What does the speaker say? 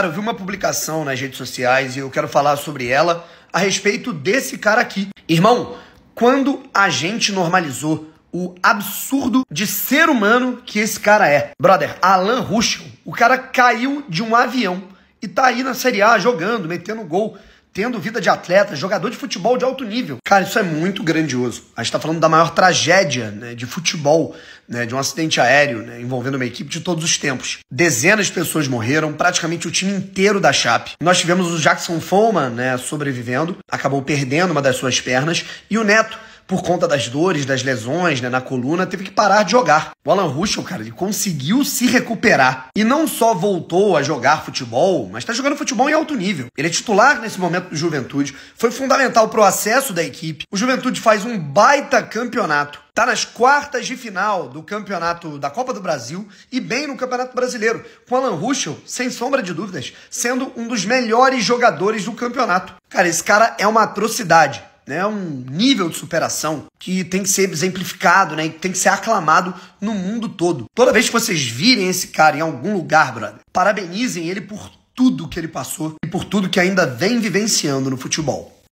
Cara, eu vi uma publicação nas redes sociais e eu quero falar sobre ela a respeito desse cara aqui. Irmão, quando a gente normalizou o absurdo de ser humano que esse cara é. Brother, Alan Ruschel, o cara caiu de um avião e tá aí na Série A jogando, metendo gol tendo vida de atleta, jogador de futebol de alto nível. Cara, isso é muito grandioso. A gente está falando da maior tragédia né, de futebol, né, de um acidente aéreo né, envolvendo uma equipe de todos os tempos. Dezenas de pessoas morreram, praticamente o time inteiro da Chape. Nós tivemos o Jackson Foma né, sobrevivendo, acabou perdendo uma das suas pernas, e o Neto por conta das dores, das lesões, né, na coluna, teve que parar de jogar. O Alan Ruschel, cara, ele conseguiu se recuperar. E não só voltou a jogar futebol, mas está jogando futebol em alto nível. Ele é titular nesse momento do Juventude, foi fundamental para o acesso da equipe. O Juventude faz um baita campeonato. Tá nas quartas de final do campeonato da Copa do Brasil e bem no Campeonato Brasileiro, com Alan Ruschel, sem sombra de dúvidas, sendo um dos melhores jogadores do campeonato. Cara, esse cara é uma atrocidade né, um nível de superação que tem que ser exemplificado, né, e tem que ser aclamado no mundo todo. Toda vez que vocês virem esse cara em algum lugar, brother, parabenizem ele por tudo que ele passou e por tudo que ainda vem vivenciando no futebol.